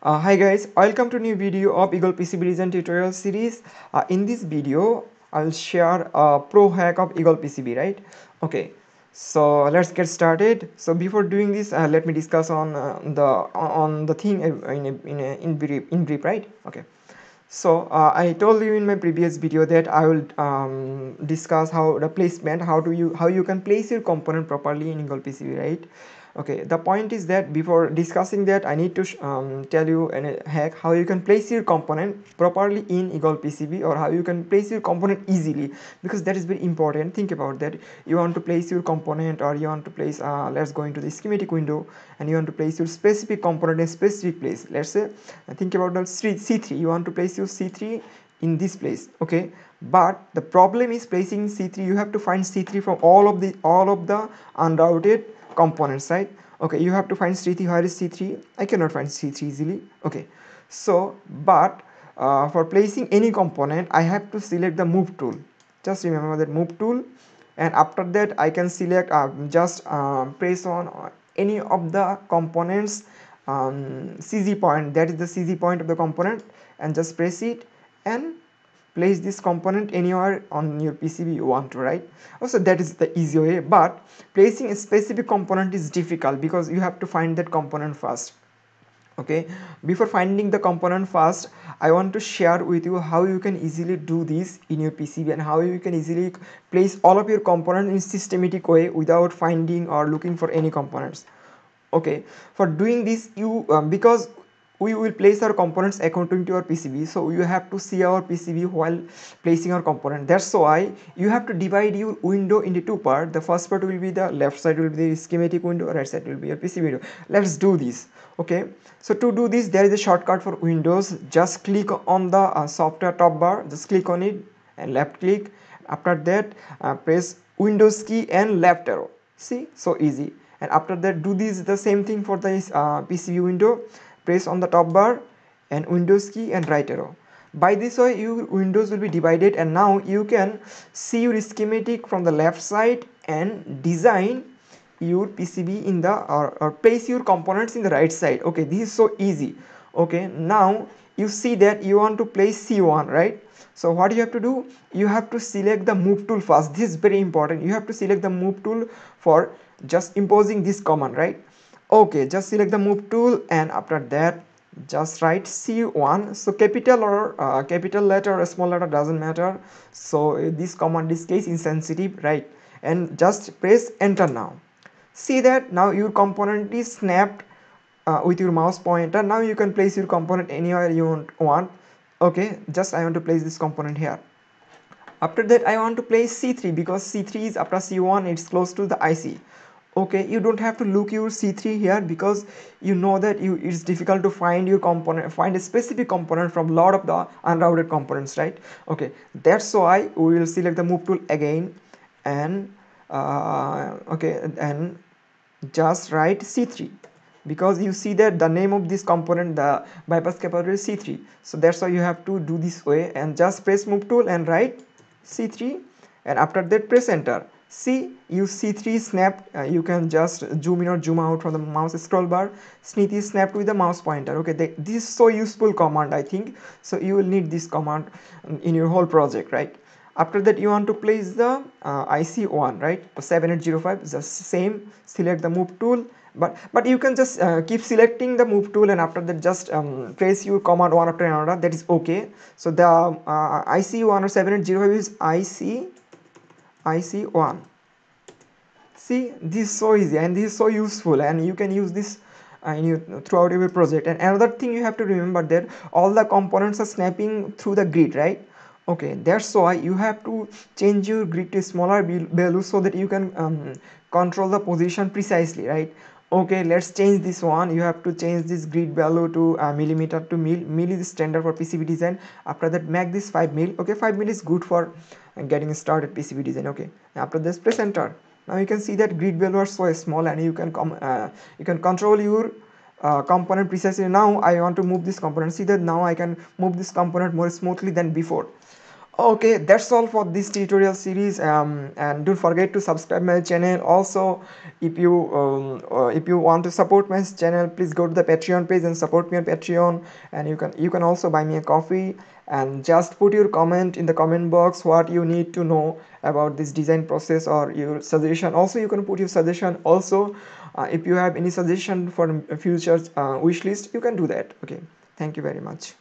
Uh, hi guys welcome to new video of eagle pcb design tutorial series uh, in this video i'll share a pro hack of eagle pcb right okay so let's get started so before doing this uh, let me discuss on uh, the on the thing in in in brief, in brief right okay so uh, i told you in my previous video that i will um, discuss how the placement how do you how you can place your component properly in eagle pcb right okay the point is that before discussing that i need to um, tell you a uh, hack how you can place your component properly in eagle pcb or how you can place your component easily because that is very important think about that you want to place your component or you want to place uh, let's go into the schematic window and you want to place your specific component in specific place let's say uh, think about the c3 you want to place your c3 in this place okay but the problem is placing c3 you have to find c3 from all of the all of the unrouted components right okay you have to find c3 where is c3 i cannot find c3 easily okay so but uh, for placing any component i have to select the move tool just remember that move tool and after that i can select uh, just uh, press on any of the components um, cz point that is the cz point of the component and just press it and place this component anywhere on your PCB you want to right also that is the easy way but placing a specific component is difficult because you have to find that component first okay before finding the component first i want to share with you how you can easily do this in your pcb and how you can easily place all of your components in systematic way without finding or looking for any components okay for doing this you um, because we will place our components according to our PCB. So you have to see our PCB while placing our component. That's why you have to divide your window into two parts. The first part will be the left side will be the schematic window, right side will be your PCB window. Let's do this. Okay. So to do this, there is a shortcut for Windows. Just click on the uh, software top bar. Just click on it and left click. After that, uh, press Windows key and left arrow. See, so easy. And after that, do this the same thing for the uh, PCB window press on the top bar and windows key and right arrow by this way your windows will be divided and now you can see your schematic from the left side and design your PCB in the or, or place your components in the right side okay this is so easy okay now you see that you want to place C1 right so what you have to do you have to select the move tool first this is very important you have to select the move tool for just imposing this command right okay just select the move tool and after that just write c1 so capital or uh, capital letter or small letter doesn't matter so uh, this command is case insensitive right and just press enter now see that now your component is snapped uh, with your mouse pointer now you can place your component anywhere you want okay just i want to place this component here after that i want to place c3 because c3 is after c1 it's close to the ic okay you don't have to look your c3 here because you know that you it's difficult to find your component find a specific component from lot of the unrouted components right okay that's why we will select the move tool again and uh, okay and just write c3 because you see that the name of this component the bypass capacitor is c3 so that's why you have to do this way and just press move tool and write c3 and after that press enter see you see three snapped uh, you can just zoom in or zoom out from the mouse scroll bar snitty snapped with the mouse pointer okay they, this is so useful command i think so you will need this command in your whole project right after that you want to place the uh, IC1 right 7805 the same select the move tool but but you can just uh, keep selecting the move tool and after that just um, you your command one after another that is okay so the uh, IC1 or 7805 is IC IC1 see this is so easy and this is so useful and you can use this uh, your, throughout every project and another thing you have to remember that all the components are snapping through the grid right okay that's why you have to change your grid to smaller value so that you can um, control the position precisely right okay let's change this one you have to change this grid value to uh, millimeter to mil mil is standard for pcb design after that make this 5 mil okay 5 mil is good for and getting started PCB design okay after this press enter now you can see that grid value are so small and you can come uh, you can control your uh, component precisely now I want to move this component see that now I can move this component more smoothly than before okay that's all for this tutorial series um, and don't forget to subscribe my channel also if you um, uh, if you want to support my channel please go to the patreon page and support me on patreon and you can you can also buy me a coffee and just put your comment in the comment box what you need to know about this design process or your suggestion also you can put your suggestion also uh, if you have any suggestion for future uh, wish list you can do that okay thank you very much